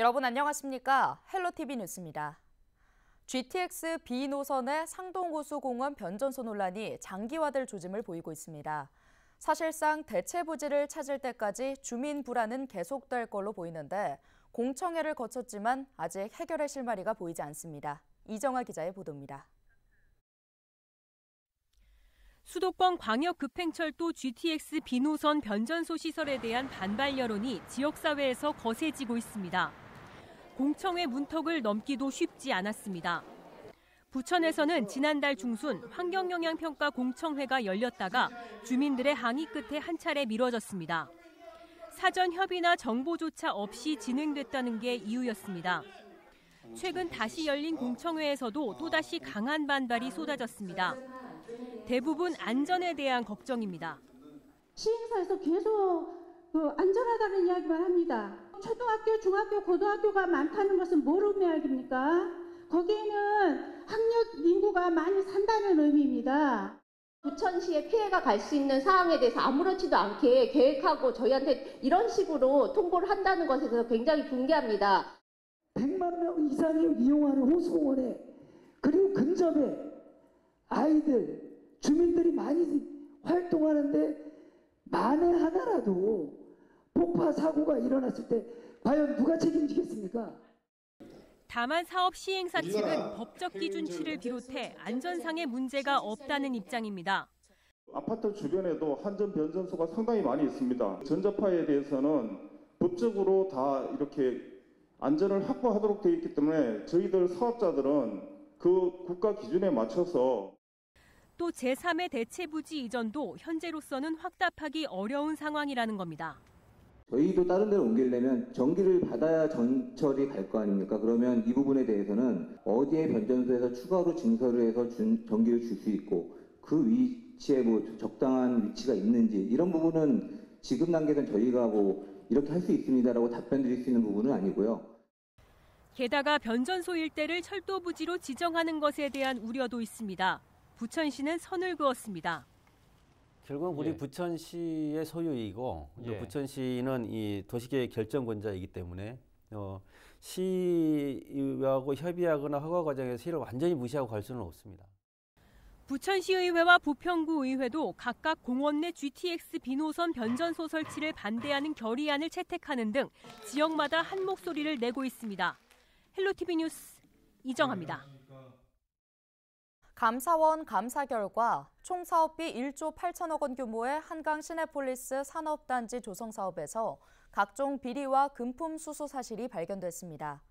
여러분 안녕하십니까? 헬로티비 뉴스입니다. GTX B 노선의 상동고수공원 변전소 논란이 장기화될 조짐을 보이고 있습니다. 사실상 대체 부지를 찾을 때까지 주민 불안은 계속될 걸로 보이는데 공청회를 거쳤지만 아직 해결의 실마리가 보이지 않습니다. 이정아 기자의 보도입니다. 수도권 광역급행철도 GTX B 노선 변전소 시설에 대한 반발 여론이 지역사회에서 거세지고 있습니다. 공청회 문턱을 넘기도 쉽지 않았습니다. 부천에서는 지난달 중순 환경영향평가 공청회가 열렸다가 주민들의 항의 끝에 한 차례 미뤄졌습니다. 사전 협의나 정보조차 없이 진행됐다는 게 이유였습니다. 최근 다시 열린 공청회에서도 또다시 강한 반발이 쏟아졌습니다. 대부분 안전에 대한 걱정입니다. 시행사에서 계속 그 안전하다는 이야기만 합니다. 초등학교, 중학교, 고등학교가 많다는 것은 뭘 의미합니까? 거기에는 학력 인구가 많이 산다는 의미입니다. 부천시에 피해가 갈 수 있는 사항에 대해서 아무렇지도 않게 계획하고 저희한테 이런 식으로 통보를 한다는 것에 대해서 굉장히 분개합니다. 100만 명 이상이 이용하는 호수공원에 그리고 근접에 아이들, 주민들이 많이 활동하는데 만에 하나라도 폭파 사고가 일어났을 때 과연 누가 책임지겠습니까? 다만 사업 시행사 측은 법적 기준치를 비롯해 안전상의 문제가 없다는 입장입니다. 아파트 주변에도 한전 변전소가 상당히 많이 있습니다. 전자파에 대해서는 법적으로 다 이렇게 안전을 확보하도록 되어 있기 때문에 저희들 사업자들은 그 국가 기준에 맞춰서 또 제3의 대체 부지 이전도 현재로서는 확답하기 어려운 상황이라는 겁니다. 저희도 다른 데로 옮기려면 전기를 받아야 전철이 갈 거 아닙니까? 그러면 이 부분에 대해서는 어디에 변전소에서 추가로 증설을 해서 준, 전기를 줄 수 있고 그 위치에 뭐 적당한 위치가 있는지 이런 부분은 지금 단계에서는 저희가 뭐 이렇게 할 수 있습니다라고 답변 드릴 수 있는 부분은 아니고요. 게다가 변전소 일대를 철도 부지로 지정하는 것에 대한 우려도 있습니다. 부천시는 선을 그었습니다. 결국은 우리 예. 부천시의 소유이고 예. 부천시는 이 도시계획 결정권자이기 때문에 어, 시하고 협의하거나 허가 과정에서 시를 완전히 무시하고 갈 수는 없습니다. 부천시의회와 부평구의회도 각각 공원 내 GTX 비노선 변전소 설치를 반대하는 결의안을 채택하는 등 지역마다 한 목소리를 내고 있습니다. 헬로 TV 뉴스 이정합니다. 감사원 감사 결과 총 사업비 1조 8천억 원 규모의 한강 시내폴리스 산업단지 조성 사업에서 각종 비리와 금품 수수 사실이 발견됐습니다.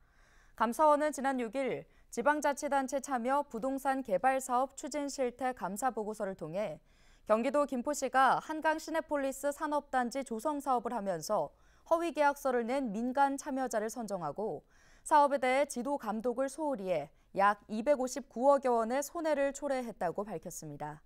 감사원은 지난 6일 지방자치단체 참여 부동산 개발 사업 추진 실태 감사 보고서를 통해 경기도 김포시가 한강 시내폴리스 산업단지 조성 사업을 하면서 허위 계약서를 낸 민간 참여자를 선정하고 사업에 대해 지도 감독을 소홀히 해약 259억여 원의 손해를 초래했다고 밝혔습니다.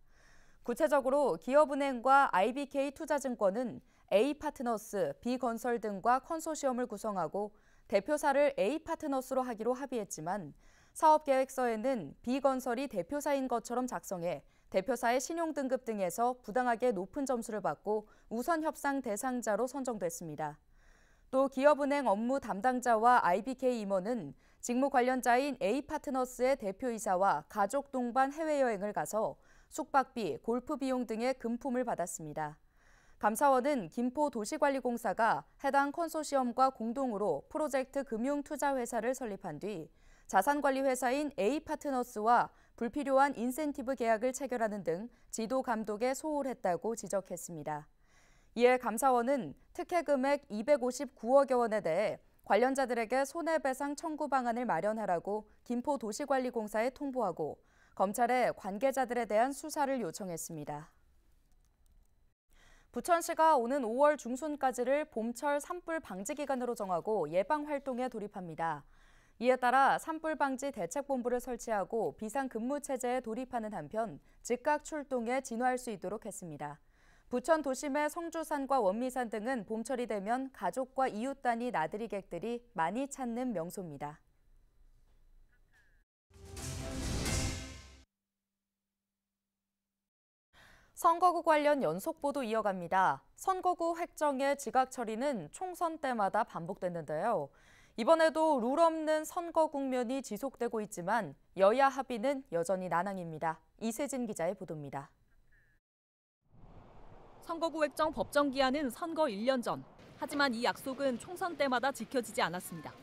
구체적으로 기업은행과 IBK 투자증권은 A파트너스, B건설 등과 컨소시엄을 구성하고 대표사를 A파트너스로 하기로 합의했지만 사업계획서에는 B건설이 대표사인 것처럼 작성해 대표사의 신용등급 등에서 부당하게 높은 점수를 받고 우선 협상 대상자로 선정됐습니다. 또 기업은행 업무 담당자와 IBK 임원은 직무 관련자인 A파트너스의 대표이사와 가족 동반 해외여행을 가서 숙박비, 골프 비용 등의 금품을 받았습니다. 감사원은 김포도시관리공사가 해당 컨소시엄과 공동으로 프로젝트 금융투자회사를 설립한 뒤 자산관리회사인 A파트너스와 불필요한 인센티브 계약을 체결하는 등 지도 감독에 소홀했다고 지적했습니다. 이에 감사원은 특혜 금액 259억여 원에 대해 관련자들에게 손해배상 청구 방안을 마련하라고 김포도시관리공사에 통보하고 검찰에 관계자들에 대한 수사를 요청했습니다. 부천시가 오는 5월 중순까지를 봄철 산불 방지 기간으로 정하고 예방 활동에 돌입합니다. 이에 따라 산불 방지 대책본부를 설치하고 비상 근무 체제에 돌입하는 한편 즉각 출동에 진화할 수 있도록 했습니다. 부천 도심의 성주산과 원미산 등은 봄철이 되면 가족과 이웃 단위 나들이객들이 많이 찾는 명소입니다. 선거구 관련 연속 보도 이어갑니다. 선거구 획정의 지각 처리는 총선 때마다 반복됐는데요. 이번에도 룰 없는 선거 국면이 지속되고 있지만 여야 합의는 여전히 난항입니다. 이세진 기자의 보도입니다. 선거구획정 법정 기한은 선거 1년 전. 하지만 이 약속은 총선 때마다 지켜지지 않았습니다.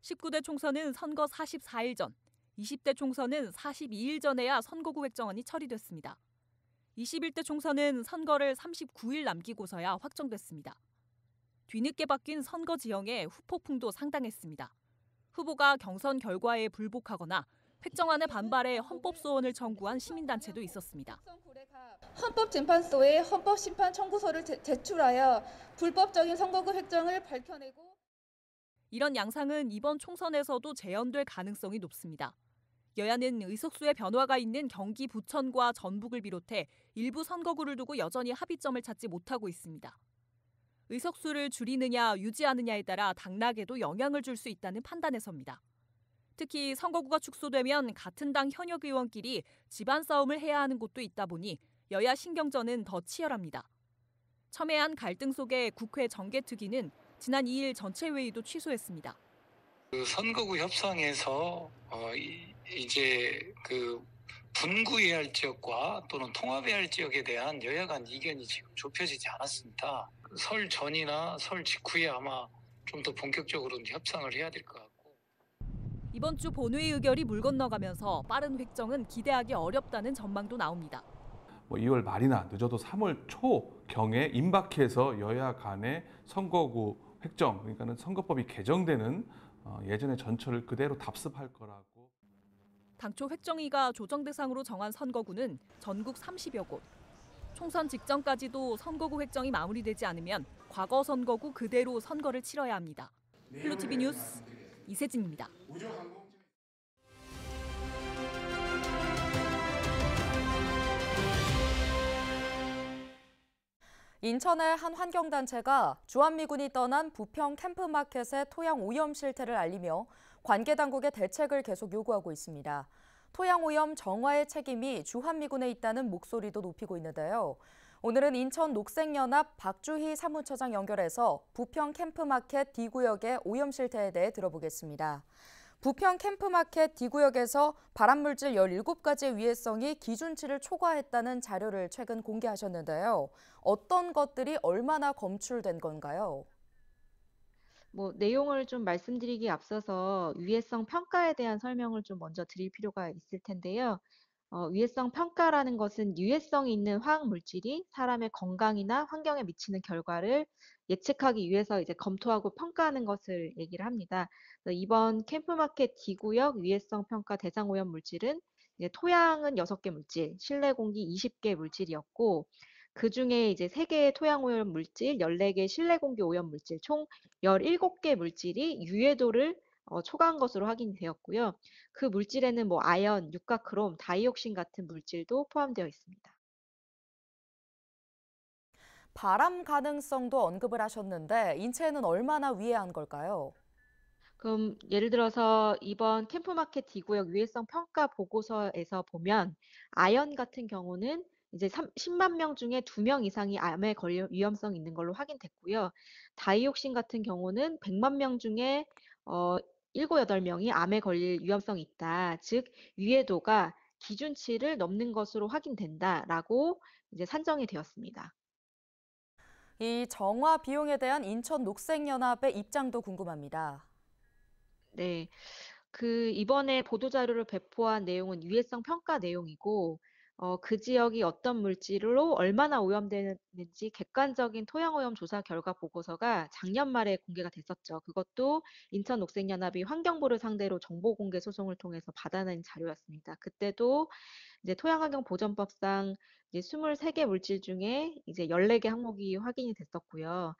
19대 총선은 선거 44일 전, 20대 총선은 42일 전에야 선거구 획정안이 처리됐습니다. 21대 총선은 선거를 39일 남기고서야 확정됐습니다. 뒤늦게 바뀐 선거 지형에 후폭풍도 상당했습니다. 후보가 경선 결과에 불복하거나 획정안에 반발해 헌법 소원을 청구한 시민단체도 있었습니다. 헌법재판소에 헌법심판 청구서를 제, 제출하여 불법적인 선거구 획정을 밝혀내고 이런 양상은 이번 총선에서도 재현될 가능성이 높습니다. 여야는 의석수의 변화가 있는 경기 부천과 전북을 비롯해 일부 선거구를 두고 여전히 합의점을 찾지 못하고 있습니다. 의석수를 줄이느냐 유지하느냐에 따라 당락에도 영향을 줄 수 있다는 판단에서입니다. 특히 선거구가 축소되면 같은 당 현역 의원끼리 집안 싸움을 해야 하는 곳도 있다 보니 여야 신경전은 더 치열합니다. 첨예한 갈등 속에 국회 정개특위는 지난 2일 전체 회의도 취소했습니다. 그 선거구 협상에서 어, 이제 그 분구해야 할 지역과 또는 통합해야 할 지역에 대한 여야 간 이견이 지금 좁혀지지 않았습니다. 설 전이나 설 직후에 아마 좀 더 본격적으로 협상을 해야 될것같고 이번 주 본회의 의결이 물 건너가면서 빠른 획정은 기대하기 어렵다는 전망도 나옵니다. 뭐 2월 말이나 늦어도 3월 초 경에 임박해서 여야 간의 선거구 획정, 그러니까는 선거법이 개정되는 어, 예전의 전철을 그대로 답습할 거라고. 당초 획정위가 조정 대상으로 정한 선거구는 전국 30여 곳. 총선 직전까지도 선거구 획정이 마무리되지 않으면 과거 선거구 그대로 선거를 치러야 합니다. 플루티비 뉴스 이세진입니다. 우주 항공 인천의 한 환경단체가 주한미군이 떠난 부평 캠프마켓의 토양 오염 실태를 알리며 관계 당국의 대책을 계속 요구하고 있습니다. 토양 오염 정화의 책임이 주한미군에 있다는 목소리도 높이고 있는데요. 오늘은 인천 녹색연합 박주희 사무처장 연결해서 부평 캠프마켓 D구역의 오염 실태에 대해 들어보겠습니다. 부평 캠프마켓 D구역에서 발암물질 17가지의 위해성이 기준치를 초과했다는 자료를 최근 공개하셨는데요. 어떤 것들이 얼마나 검출된 건가요? 뭐 내용을 좀 말씀드리기 앞서서 위해성 평가에 대한 설명을 좀 먼저 드릴 필요가 있을 텐데요. 어, 위해성 평가라는 것은 유해성이 있는 화학 물질이 사람의 건강이나 환경에 미치는 결과를 예측하기 위해서 이제 검토하고 평가하는 것을 얘기를 합니다. 이번 캠프마켓 D구역 위해성 평가 대상 오염 물질은 이제 토양은 6개 물질, 실내 공기 20개 물질이었고 그 중에 이제 3개의 토양 오염 물질, 14개 실내 공기 오염 물질 총 17개 물질이 유해도를 어, 초과한 것으로 확인 되었고요. 그 물질에는 뭐 아연, 육각크롬 다이옥신 같은 물질도 포함되어 있습니다. 바람 가능성도 언급을 하셨는데 인체에는 얼마나 위해한 걸까요? 그럼 예를 들어서 이번 캠프마켓 D구역 위해성 평가 보고서에서 보면 아연 같은 경우는 이제 3, 10만 명 중에 2명 이상이 암에 걸려 위험성 이 있는 걸로 확인됐고요. 다이옥신 같은 경우는 100만 명 중에 어, 일곱 여덟 명이 암에 걸릴 위험성이 있다. 즉, 위해도가 기준치를 넘는 것으로 확인된다라고 이제 산정이 되었습니다. 이 정화 비용에 대한 인천 녹색연합의 입장도 궁금합니다. 네. 그 이번에 보도자료를 배포한 내용은 유해성 평가 내용이고 어, 그 지역이 어떤 물질로 얼마나 오염되는지 객관적인 토양오염 조사 결과 보고서가 작년 말에 공개가 됐었죠. 그것도 인천녹색연합이 환경부를 상대로 정보공개 소송을 통해서 받아낸 자료였습니다. 그때도 이제 토양환경보전법상 이제 23개 물질 중에 이제 14개 항목이 확인이 됐었고요.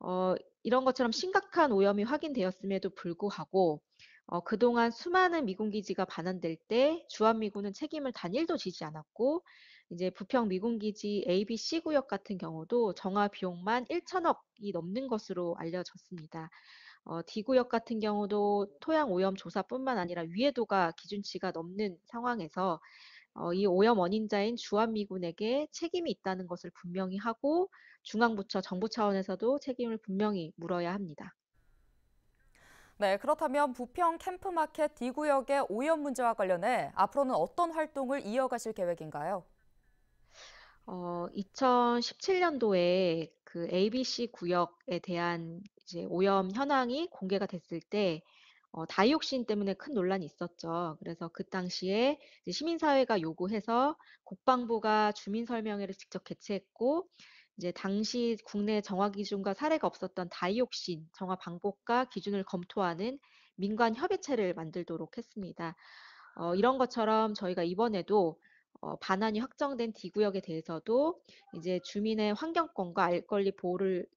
어, 이런 것처럼 심각한 오염이 확인되었음에도 불구하고 어, 그동안 수많은 미군 기지가 반환될 때 주한미군은 책임을 단일도 지지 않았고 이제 부평 미군 기지 A, B, C 구역 같은 경우도 정화 비용만 1천억이 넘는 것으로 알려졌습니다. 어, D 구역 같은 경우도 토양 오염 조사뿐만 아니라 위해도가 기준치가 넘는 상황에서 어, 이 오염 원인자인 주한미군에게 책임이 있다는 것을 분명히 하고 중앙부처 정부 차원에서도 책임을 분명히 물어야 합니다. 네, 그렇다면 부평 캠프마켓 D구역의 오염 문제와 관련해 앞으로는 어떤 활동을 이어가실 계획인가요? 어, 2017년도에 그 ABC 구역에 대한 이제 오염 현황이 공개가 됐을 때 어, 다이옥신 때문에 큰 논란이 있었죠. 그래서 그 당시에 시민사회가 요구해서 국방부가 주민 설명회를 직접 개최했고 이제 당시 국내 정화 기준과 사례가 없었던 다이옥신 정화 방법과 기준을 검토하는 민관 협의체를 만들도록 했습니다. 어, 이런 것처럼 저희가 이번에도 어, 반환이 확정된 D 구역에 대해서도 이제 주민의 환경권과 알 권리 보호를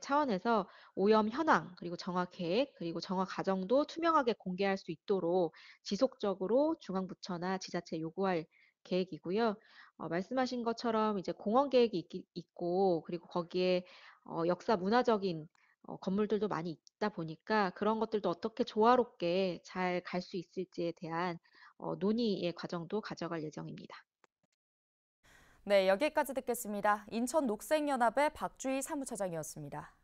차원에서 오염 현황 그리고 정화 계획 그리고 정화 과정도 투명하게 공개할 수 있도록 지속적으로 중앙부처나 지자체 요구할 계획이고요. 어, 말씀하신 것처럼 이제 공원 계획이 있 있고 그리고 거기에 어, 역사 문화적인 어, 건물들도 많이 있다 보니까 그런 것들도 어떻게 조화롭게 잘 갈 수 있을지에 대한 어, 논의의 과정도 가져갈 예정입니다. 네, 여기까지 듣겠습니다. 인천 녹색연합의 박주희 사무처장이었습니다.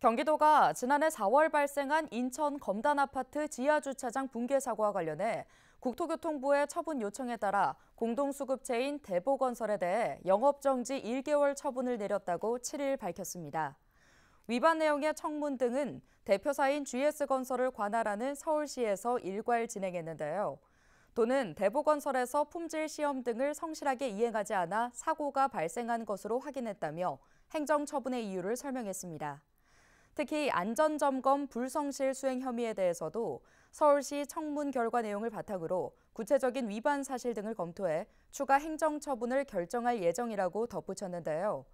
경기도가 지난해 4월 발생한 인천 검단 아파트 지하 주차장 붕괴 사고와 관련해 국토교통부의 처분 요청에 따라 공동수급체인 대보건설에 대해 영업정지 1개월 처분을 내렸다고 7일 밝혔습니다. 위반 내용의 청문 등은 대표사인 GS건설을 관할하는 서울시에서 일괄 진행했는데요. 또는 대보건설에서 품질 시험 등을 성실하게 이행하지 않아 사고가 발생한 것으로 확인했다며 행정처분의 이유를 설명했습니다. 특히 안전점검 불성실 수행 혐의에 대해서도 서울시 청문 결과 내용을 바탕으로 구체적인 위반 사실 등을 검토해 추가 행정처분을 결정할 예정이라고 덧붙였는데요.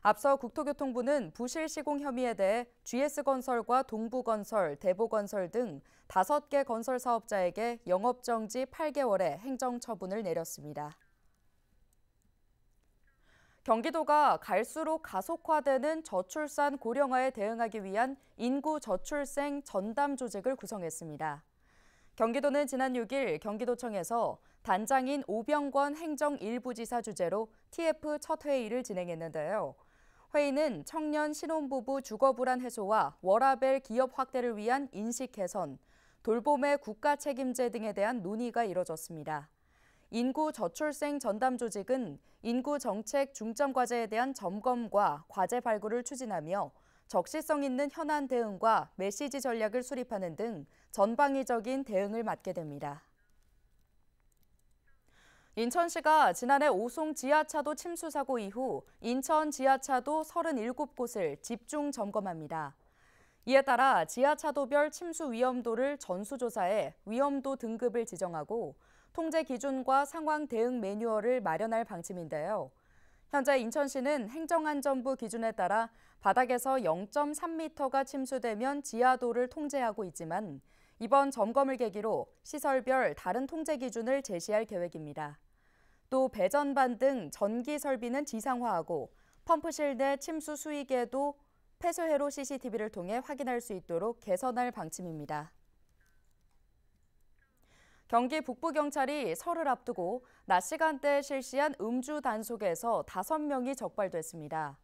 앞서 국토교통부는 부실 시공 혐의에 대해 GS건설과 동부건설, 대보건설 등 5개 건설 사업자에게 영업정지 8개월의 행정처분을 내렸습니다. 경기도가 갈수록 가속화되는 저출산 고령화에 대응하기 위한 인구 저출생 전담 조직을 구성했습니다. 경기도는 지난 6일 경기도청에서 단장인 오병권 행정 일부지사 주재로 TF 첫 회의를 진행했는데요. 회의는 청년 신혼부부 주거 불안 해소와 워라벨 기업 확대를 위한 인식 개선, 돌봄의 국가 책임제 등에 대한 논의가 이뤄졌습니다. 인구 저출생 전담 조직은 인구 정책 중점 과제에 대한 점검과 과제 발굴을 추진하며 적시성 있는 현안 대응과 메시지 전략을 수립하는 등 전방위적인 대응을 맡게 됩니다. 인천시가 지난해 오송 지하차도 침수 사고 이후 인천 지하차도 37곳을 집중 점검합니다. 이에 따라 지하차도별 침수 위험도를 전수조사해 위험도 등급을 지정하고 통제 기준과 상황 대응 매뉴얼을 마련할 방침인데요. 현재 인천시는 행정안전부 기준에 따라 바닥에서 0.3m가 침수되면 지하도를 통제하고 있지만 이번 점검을 계기로 시설별 다른 통제 기준을 제시할 계획입니다. 또 배전반 등 전기 설비는 지상화하고 펌프실 내 침수 수익에도 폐쇄회로 CCTV를 통해 확인할 수 있도록 개선할 방침입니다. 경기 북부경찰이 설을 앞두고 낮 시간대에 실시한 음주 단속에서 5명이 적발됐습니다.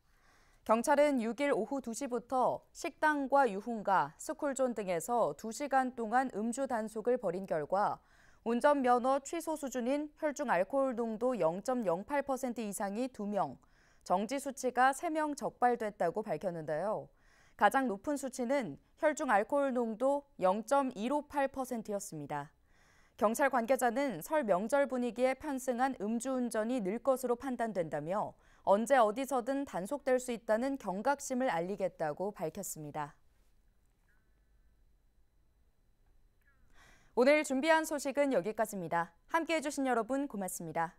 경찰은 6일 오후 2시부터 식당과 유흥가, 스쿨존 등에서 2시간 동안 음주 단속을 벌인 결과 운전면허 취소 수준인 혈중 알코올 농도 0.08% 이상이 2명, 정지 수치가 3명 적발됐다고 밝혔는데요. 가장 높은 수치는 혈중 알코올 농도 0.158%였습니다. 경찰 관계자는 설 명절 분위기에 편승한 음주운전이 늘 것으로 판단된다며 언제 어디서든 단속될 수 있다는 경각심을 알리겠다고 밝혔습니다. 오늘 준비한 소식은 여기까지입니다. 함께해 주신 여러분 고맙습니다.